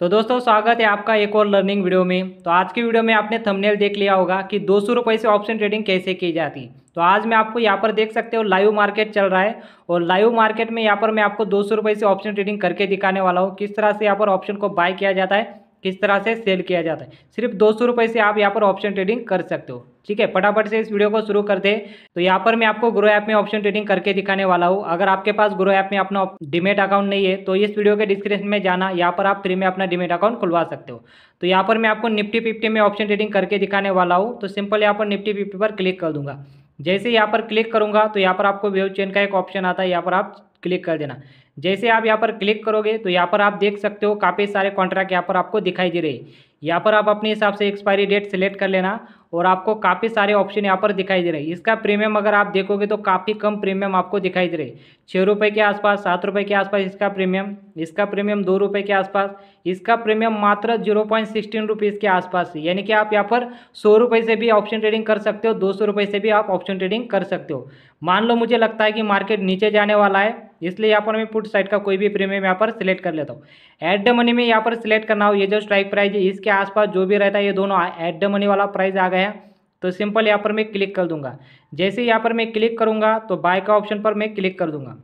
तो दोस्तों स्वागत है आपका एक और लर्निंग वीडियो में तो आज की वीडियो में आपने थंबनेल देख लिया होगा कि दो सौ रुपये से ऑप्शन ट्रेडिंग कैसे की जाती तो आज मैं आपको यहाँ पर देख सकते हो लाइव मार्केट चल रहा है और लाइव मार्केट में यहाँ पर मैं आपको दो सौ रुपये से ऑप्शन ट्रेडिंग करके दिखाने वाला हूँ किस तरह से यहाँ पर ऑप्शन को बाय किया जाता है किस तरह से सेल किया जाता है सिर्फ दो सौ रुपये से आप यहाँ पर ऑप्शन ट्रेडिंग कर सकते हो ठीक है फटाफट से इस वीडियो को शुरू कर दे तो यहाँ पर मैं आपको ग्रो ऐप में ऑप्शन ट्रेडिंग करके दिखाने वाला हूँ अगर आपके पास ग्रो ऐप में अपना डिमेट अकाउंट नहीं है तो इस वीडियो के डिस्क्रिप्शन में जाना यहाँ पर आप फ्री में अपना डिमेट अकाउंट खुलवा सकते हो तो यहाँ पर मैं आपको निफ्टी फिफ्टी में ऑप्शन ट्रेडिंग करके दिखाने वाला हूँ तो सिंपल यहाँ पर निफ्टी फिफ्टी पर क्लिक कर दूंगा जैसे यहाँ पर क्लिक करूंगा तो यहाँ पर आपको वेव चेन का एक ऑप्शन आता है यहाँ पर आप क्लिक कर देना जैसे आप यहाँ पर क्लिक करोगे तो यहाँ पर आप देख सकते हो काफ़ी सारे कॉन्ट्रैक्ट यहाँ पर आपको दिखाई दे रहे यहाँ पर आप अपने हिसाब से एक्सपायरी डेट सेलेक्ट कर लेना और आपको काफ़ी सारे ऑप्शन यहाँ पर दिखाई दे रहे हैं इसका प्रीमियम अगर आप देखोगे तो काफ़ी कम प्रीमियम आपको दिखाई दे रहे छः रुपये के आसपास सात रुपये के आसपास इसका प्रीमियम इसका प्रीमियम दो रुपये के आसपास इसका प्रीमियम मात्र जीरो पॉइंट सिक्सटीन रुपीज़ के आसपास यानी कि आप यहाँ पर सौ रुपये से भी ऑप्शन ट्रेडिंग कर सकते हो दो सौ रुपये से भी आप ऑप्शन ट्रेडिंग कर सकते हो मान लो मुझे लगता है कि मार्केट नीचे जाने वाला है इसलिए यहाँ पर मैं पुट साइड का कोई भी प्रीमियम यहाँ पर सिलेक्ट कर लेता हूँ एट द मनी में यहाँ पर सिलेक्ट करना हो ये जो स्ट्राइक प्राइस है इसके आसपास जो भी रहता है ये दोनों एट द मनी वाला प्राइस आ गया है तो सिंपल यहाँ पर मैं क्लिक कर दूंगा जैसे यहाँ पर मैं क्लिक करूँगा तो बाय का ऑप्शन पर मैं क्लिक कर दूंगा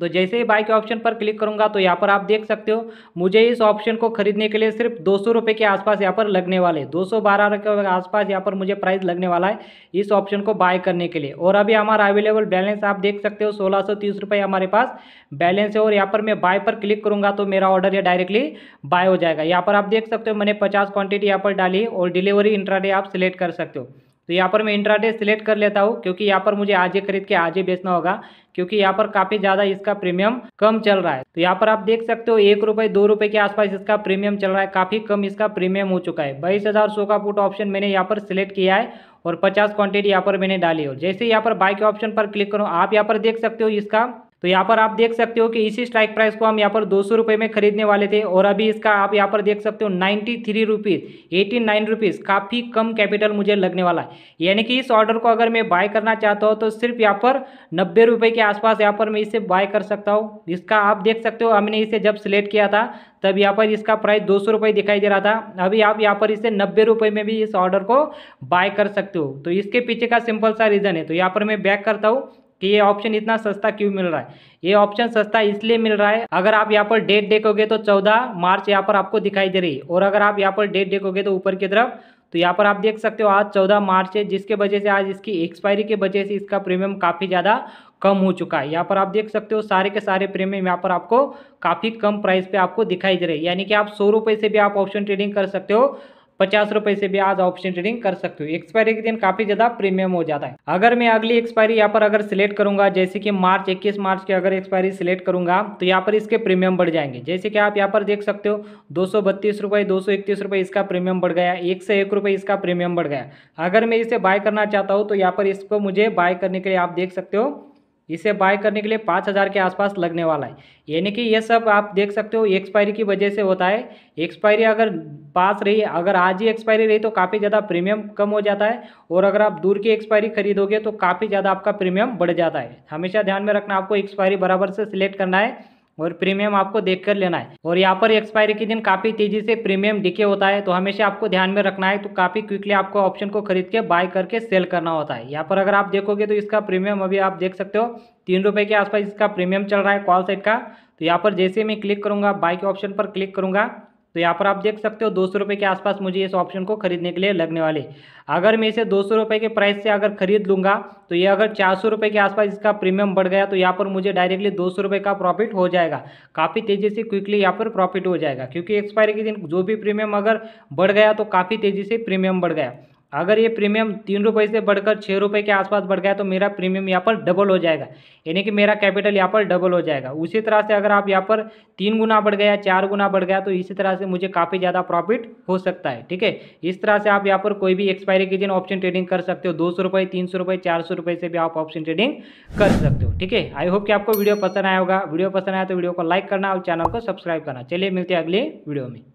तो जैसे ही बाई के ऑप्शन पर क्लिक करूंगा तो यहाँ पर आप देख सकते हो मुझे इस ऑप्शन को खरीदने के लिए सिर्फ दो सौ रुपये के आसपास यहाँ पर लगने वाले दो सौ बारह के आसपास यहाँ पर मुझे प्राइस लगने वाला है इस ऑप्शन को बाय करने के लिए और अभी हमारा अवेलेबल बैलेंस आप देख सकते हो सोलह सौ तीस रुपये हमारे पास बैलेंस है और यहाँ पर मैं बाय पर क्लिक करूँगा तो मेरा ऑर्डर यह डायरेक्टली बाय हो जाएगा यहाँ पर आप देख सकते हो मैंने पचास क्वान्टिटी यहाँ पर डाली और डिलीवरी इंट्राडे आप सिलेक्ट कर सकते हो तो यहाँ पर मैं इंट्राडे सिलेक्ट कर लेता हूँ क्योंकि यहाँ पर मुझे आज ही खरीद के आज ही बेचना होगा क्योंकि यहाँ पर काफ़ी ज़्यादा इसका प्रीमियम कम चल रहा है तो यहाँ पर आप देख सकते हो एक रुपये दो रुपये के आसपास इसका प्रीमियम चल रहा है काफ़ी कम इसका प्रीमियम हो चुका है बाईस हज़ार सौ का पुट ऑप्शन मैंने यहाँ पर सिलेक्ट किया है और पचास क्वांटिटी यहाँ पर मैंने डाली हो जैसे यहाँ पर बाइक ऑप्शन पर क्लिक करूँ आप यहाँ पर देख सकते हो इसका तो यहाँ पर आप देख सकते हो कि इसी स्ट्राइक प्राइस को हम यहाँ पर दो सौ में खरीदने वाले थे और अभी इसका आप यहाँ पर देख सकते हो ninety three rupees eighty nine rupees काफ़ी कम कैपिटल मुझे लगने वाला है यानी कि इस ऑर्डर को अगर मैं बाय करना चाहता हूँ तो सिर्फ यहाँ पर नब्बे रुपये के आसपास यहाँ पर मैं इसे बाय कर सकता हूँ इसका आप देख सकते हो हमने इसे जब सिलेक्ट किया था तब यहाँ पर इसका प्राइस दो सौ दिखाई दे रहा था अभी आप यहाँ पर इसे नब्बे रुपये में भी इस ऑर्डर को बाय कर सकते हो तो इसके पीछे का सिंपल सा रीज़न है तो यहाँ पर मैं बैक करता हूँ कि ये ऑप्शन इतना सस्ता क्यों मिल रहा है ये ऑप्शन सस्ता इसलिए मिल रहा है अगर आप यहाँ पर डेट देखोगे तो चौदह मार्च यहाँ पर आपको दिखाई दे रही है और अगर आप यहाँ पर डेट देखोगे तो ऊपर की तरफ तो यहाँ पर आप देख सकते हो आज चौदह मार्च है जिसके वजह से आज इसकी एक्सपायरी के वजह से इसका प्रीमियम काफ़ी ज़्यादा कम हो चुका है यहाँ पर आप देख सकते हो सारे के सारे प्रीमियम यहाँ पर आपको काफ़ी कम प्राइस पे आपको दिखाई दे रहे हैं यानी कि आप सौ रुपये से भी आप ऑप्शन ट्रेडिंग कर सकते हो पचास रुपए से भी आज ऑप्शन ट्रेडिंग कर सकते हो एक्सपायरी के दिन काफी ज्यादा प्रीमियम हो जाता है अगर मैं अगली एक्सपायरी यहाँ पर अगर सिलेक्ट करूंगा जैसे कि मार्च इक्कीस मार्च की अगर एक्सपायरी सिलेक्ट करूंगा तो यहाँ पर इसके प्रीमियम बढ़ जाएंगे जैसे कि आप यहाँ पर देख सकते हो दो सौ बत्तीस रुपए दो सौ इकतीस रुपए इसका प्रीमियम बढ़ गया एक से एक रुपए इसका प्रीमियम बढ़ गया अगर मैं इसे बाय करना चाहता हूँ तो यहाँ पर इसको मुझे बाय करने के लिए आप देख सकते हो इसे बाय करने के लिए पाँच हज़ार के आसपास लगने वाला है यानी कि ये सब आप देख सकते हो एक्सपायरी की वजह से होता है एक्सपायरी अगर पास रही अगर आज ही एक्सपायरी रही तो काफ़ी ज़्यादा प्रीमियम कम हो जाता है और अगर आप दूर की एक्सपायरी खरीदोगे तो काफ़ी ज़्यादा आपका प्रीमियम बढ़ जाता है हमेशा ध्यान में रखना आपको एक्सपायरी बराबर से सिलेक्ट करना है और प्रीमियम आपको देख कर लेना है और यहाँ पर एक्सपायरी के दिन काफ़ी तेजी से प्रीमियम डिके होता है तो हमेशा आपको ध्यान में रखना है तो काफ़ी क्विकली आपको ऑप्शन को खरीद के बाय करके सेल करना होता है यहाँ पर अगर आप देखोगे तो इसका प्रीमियम अभी आप देख सकते हो तीन रुपये के आसपास इसका प्रीमियम चल रहा है कॉल सेट का तो यहाँ पर जैसे मैं क्लिक करूँगा बाय के ऑप्शन पर क्लिक करूँगा तो यहाँ पर आप देख सकते हो दो सौ के आसपास मुझे इस ऑप्शन को खरीदने के लिए लगने वाले अगर मैं इसे दो सौ के प्राइस से अगर खरीद लूँगा तो ये अगर चार सौ के आसपास इसका प्रीमियम बढ़ गया तो यहाँ पर मुझे डायरेक्टली दो सौ का प्रॉफिट हो जाएगा काफ़ी तेज़ी से क्विकली यहाँ पर प्रॉफिट हो जाएगा क्योंकि एक्सपायरी के दिन जो भी प्रीमियम अगर बढ़ गया तो काफ़ी तेज़ी से प्रीमियम बढ़ गया अगर ये प्रीमियम तीन रुपये से बढ़कर छः रुपये के आसपास बढ़ गया तो मेरा प्रीमियम यहाँ पर डबल हो जाएगा यानी कि मेरा कैपिटल यहाँ पर डबल हो जाएगा उसी तरह से अगर आप यहाँ पर तीन गुना बढ़ गया चार गुना बढ़ गया तो इसी तरह से मुझे काफ़ी ज़्यादा प्रॉफिट हो सकता है ठीक है इस तरह से आप यहाँ पर कोई भी एक्सपायरी के दिन ऑप्शन ट्रेडिंग कर सकते हो दो सौ रुपये तीन सौ रुपये चार सौ रुपये से भी आप ऑप्शन ट्रेडिंग कर सकते हो ठीक है आई होप कि आपको वीडियो पसंद आया होगा वीडियो पसंद आया तो वीडियो को लाइक करना और चैनल को सब्सक्राइब करना चलिए मिलते हैं अगले वीडियो में